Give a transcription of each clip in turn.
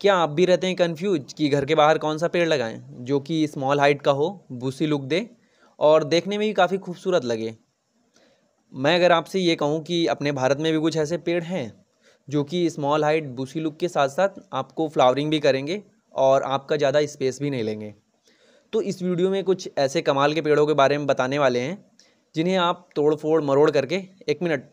क्या आप भी रहते हैं कन्फ्यूज कि घर के बाहर कौन सा पेड़ लगाएं जो कि स्मॉल हाइट का हो बूसी लुक दे और देखने में भी काफ़ी खूबसूरत लगे मैं अगर आपसे ये कहूँ कि अपने भारत में भी कुछ ऐसे पेड़ हैं जो कि स्मॉल हाइट बूसी लुक के साथ साथ आपको फ्लावरिंग भी करेंगे और आपका ज़्यादा स्पेस भी नहीं लेंगे तो इस वीडियो में कुछ ऐसे कमाल के पेड़ों के बारे में बताने वाले हैं जिन्हें आप तोड़ फोड़ मरोड़ करके एक मिनट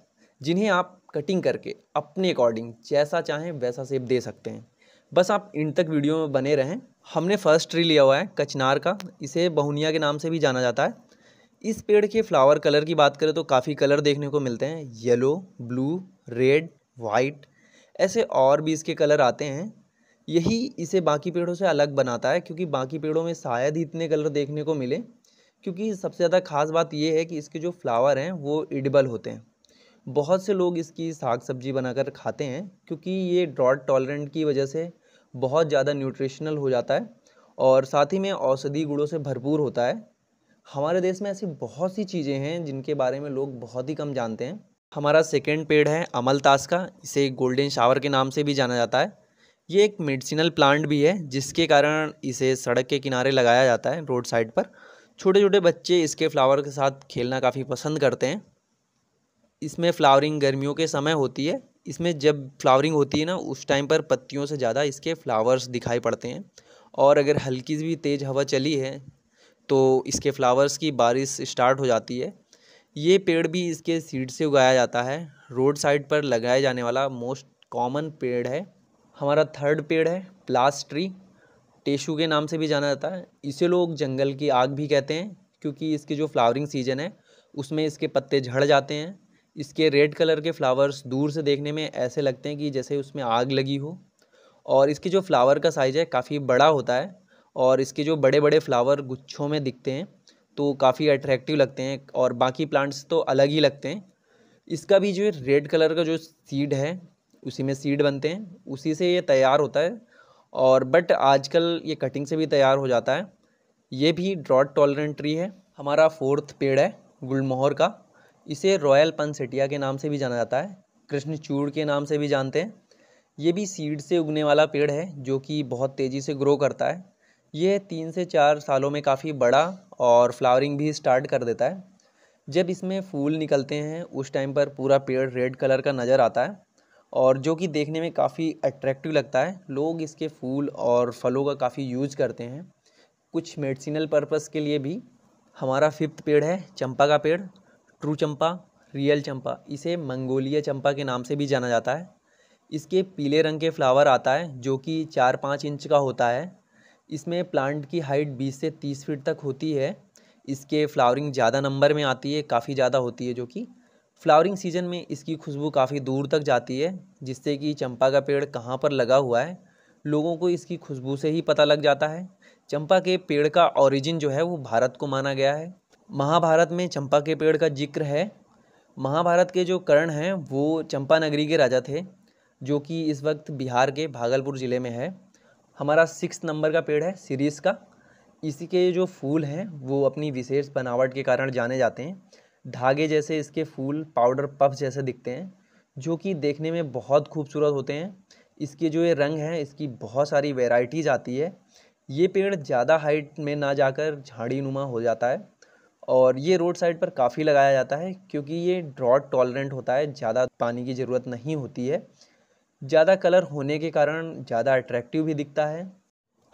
जिन्हें आप कटिंग करके अपने अकॉर्डिंग जैसा चाहें वैसा सेप दे सकते हैं बस आप इन तक वीडियो में बने रहें हमने फर्स्ट ट्री लिया हुआ है कचनार का इसे बहुनिया के नाम से भी जाना जाता है इस पेड़ के फ्लावर कलर की बात करें तो काफ़ी कलर देखने को मिलते हैं येलो ब्लू रेड वाइट ऐसे और भी इसके कलर आते हैं यही इसे बाकी पेड़ों से अलग बनाता है क्योंकि बाकी पेड़ों में शायद ही इतने कलर देखने को मिले क्योंकि सबसे ज़्यादा खास बात यह है कि इसके जो फ्लावर हैं वो एडिबल होते हैं बहुत से लोग इसकी साग सब्जी बनाकर खाते हैं क्योंकि ये ड्रॉट टॉलरेंट की वजह से बहुत ज़्यादा न्यूट्रिशनल हो जाता है और साथ ही में औषधि गुणों से भरपूर होता है हमारे देश में ऐसी बहुत सी चीज़ें हैं जिनके बारे में लोग बहुत ही कम जानते हैं हमारा सेकेंड पेड़ है अमलतास का इसे गोल्डन शावर के नाम से भी जाना जाता है ये एक मेडिसिनल प्लांट भी है जिसके कारण इसे सड़क के किनारे लगाया जाता है रोड साइड पर छोटे छोटे बच्चे इसके फ्लावर के साथ खेलना काफ़ी पसंद करते हैं इसमें फ्लावरिंग गर्मियों के समय होती है इसमें जब फ्लावरिंग होती है ना उस टाइम पर पत्तियों से ज़्यादा इसके फ्लावर्स दिखाई पड़ते हैं और अगर हल्की भी तेज़ हवा चली है तो इसके फ्लावर्स की बारिश स्टार्ट हो जाती है ये पेड़ भी इसके सीड से उगाया जाता है रोड साइड पर लगाया जाने वाला मोस्ट कॉमन पेड़ है हमारा थर्ड पेड़ है प्लास ट्री टेशू के नाम से भी जाना जाता है इसे लोग जंगल की आग भी कहते हैं क्योंकि इसके जो फ्लावरिंग सीजन है उसमें इसके पत्ते झड़ जाते हैं इसके रेड कलर के फ्लावर्स दूर से देखने में ऐसे लगते हैं कि जैसे उसमें आग लगी हो और इसकी जो फ्लावर का साइज़ है काफ़ी बड़ा होता है और इसके जो बड़े बड़े फ्लावर गुच्छों में दिखते हैं तो काफ़ी अट्रैक्टिव लगते हैं और बाकी प्लांट्स तो अलग ही लगते हैं इसका भी जो रेड कलर का जो सीड है उसी में सीड बनते हैं उसी से ये तैयार होता है और बट आजकल ये कटिंग से भी तैयार हो जाता है ये भी ड्रॉट टॉलरेंट ट्री है हमारा फोर्थ पेड़ है गुलमोहर का इसे रॉयल पनसेटिया के नाम से भी जाना जाता है कृष्णचूड़ के नाम से भी जानते हैं ये भी सीड से उगने वाला पेड़ है जो कि बहुत तेज़ी से ग्रो करता है ये तीन से चार सालों में काफ़ी बड़ा और फ्लावरिंग भी स्टार्ट कर देता है जब इसमें फूल निकलते हैं उस टाइम पर पूरा पेड़ रेड कलर का नज़र आता है और जो कि देखने में काफ़ी अट्रैक्टिव लगता है लोग इसके फूल और फलों का काफ़ी यूज करते हैं कुछ मेडिसिनल पर्पस के लिए भी हमारा फिफ्थ पेड़ है चंपा का पेड़ ट्रू चंपा रियल चंपा इसे मंगोलिया चंपा के नाम से भी जाना जाता है इसके पीले रंग के फ्लावर आता है जो कि चार पाँच इंच का होता है इसमें प्लांट की हाइट बीस से तीस फीट तक होती है इसके फ्लावरिंग ज़्यादा नंबर में आती है काफ़ी ज़्यादा होती है जो कि फ्लावरिंग सीजन में इसकी खुशबू काफ़ी दूर तक जाती है जिससे कि चंपा का पेड़ कहाँ पर लगा हुआ है लोगों को इसकी खुशबू से ही पता लग जाता है चंपा के पेड़ का ओरिजिन जो है वो भारत को माना गया है महाभारत में चंपा के पेड़ का जिक्र है महाभारत के जो कर्ण हैं वो चंपा नगरी के राजा थे जो कि इस वक्त बिहार के भागलपुर ज़िले में है हमारा सिक्स नंबर का पेड़ है सीरीज़ का इसी के जो फूल हैं वो अपनी विशेष बनावट के कारण जाने जाते हैं धागे जैसे इसके फूल पाउडर पफ जैसे दिखते हैं जो कि देखने में बहुत खूबसूरत होते हैं इसके जो ये रंग हैं इसकी बहुत सारी वेराइटीज़ आती है ये पेड़ ज़्यादा हाइट में ना जाकर झाड़ी नुमा हो जाता है और ये रोड साइड पर काफ़ी लगाया जाता है क्योंकि ये ड्रॉट टॉलरेंट होता है ज़्यादा पानी की ज़रूरत नहीं होती है ज़्यादा कलर होने के कारण ज़्यादा अट्रैक्टिव भी दिखता है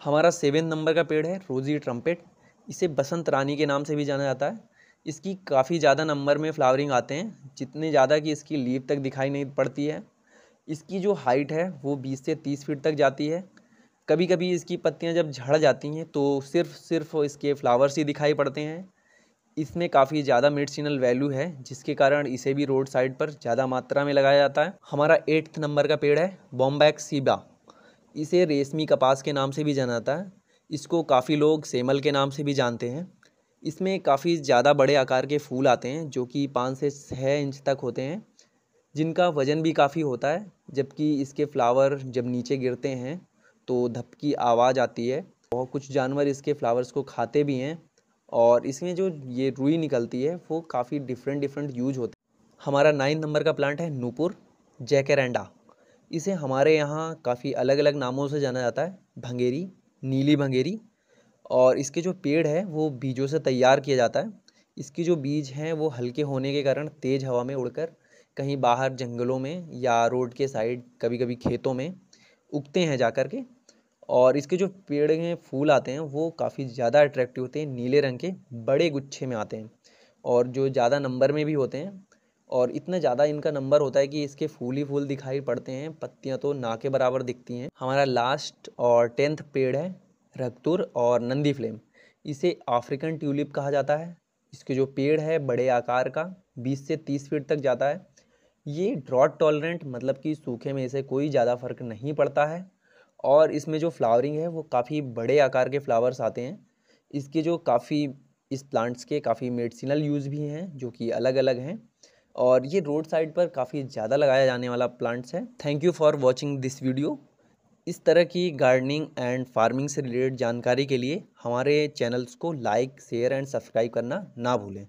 हमारा सेवन नंबर का पेड़ है रोज़ी ट्रम्पेट इसे बसंत रानी के नाम से भी जाना जाता है इसकी काफ़ी ज़्यादा नंबर में फ्लावरिंग आते हैं जितने ज़्यादा कि इसकी लीव तक दिखाई नहीं पड़ती है इसकी जो हाइट है वो बीस से तीस फीट तक जाती है कभी कभी इसकी पत्तियां जब झड़ जाती हैं तो सिर्फ सिर्फ इसके फ्लावर्स ही दिखाई पड़ते हैं इसमें काफ़ी ज़्यादा मेडिसिनल वैल्यू है जिसके कारण इसे भी रोड साइड पर ज़्यादा मात्रा में लगाया जाता है हमारा एट्थ नंबर का पेड़ है बॉम्बैक सीबा इसे रेशमी कपास के नाम से भी जाना जाता है इसको काफ़ी लोग सेमल के नाम से भी जानते हैं इसमें काफ़ी ज़्यादा बड़े आकार के फूल आते हैं जो कि पाँच से छः इंच तक होते हैं जिनका वज़न भी काफ़ी होता है जबकि इसके फ्लावर जब नीचे गिरते हैं तो धप की आवाज़ आती है और कुछ जानवर इसके फ्लावर्स को खाते भी हैं और इसमें जो ये रुई निकलती है वो काफ़ी डिफरेंट डिफरेंट यूज होते हैं हमारा नाइन नंबर का प्लांट है नूपुर जैकेरेंडा इसे हमारे यहाँ काफ़ी अलग अलग नामों से जाना जाता है भंगेरी नीली भंगेरी और इसके जो पेड़ है वो बीजों से तैयार किया जाता है इसकी जो बीज हैं वो हल्के होने के कारण तेज़ हवा में उड़कर कहीं बाहर जंगलों में या रोड के साइड कभी कभी खेतों में उगते हैं जा कर के और इसके जो पेड़ हैं फूल आते हैं वो काफ़ी ज़्यादा अट्रैक्टिव होते हैं नीले रंग के बड़े गुच्छे में आते हैं और जो ज़्यादा नंबर में भी होते हैं और इतना ज़्यादा इनका नंबर होता है कि इसके फूल ही फूल दिखाई पड़ते हैं पत्तियाँ तो ना के बराबर दिखती हैं हमारा लास्ट और टेंथ पेड़ है रक्तुर और नंदी फ्लेम इसे अफ्रीकन ट्यूलिप कहा जाता है इसके जो पेड़ है बड़े आकार का 20 से 30 फीट तक जाता है ये ड्रॉट टॉलरेंट मतलब कि सूखे में इसे कोई ज़्यादा फर्क नहीं पड़ता है और इसमें जो फ्लावरिंग है वो काफ़ी बड़े आकार के फ्लावर्स आते हैं इसके जो काफ़ी इस प्लांट्स के काफ़ी मेडिसिनल यूज़ भी हैं जो कि अलग अलग हैं और ये रोड साइड पर काफ़ी ज़्यादा लगाया जाने वाला प्लांट्स है thank you for watching this video इस तरह की गार्डनिंग एंड फार्मिंग से रिलेटेड जानकारी के लिए हमारे चैनल्स को लाइक शेयर एंड सब्सक्राइब करना ना भूलें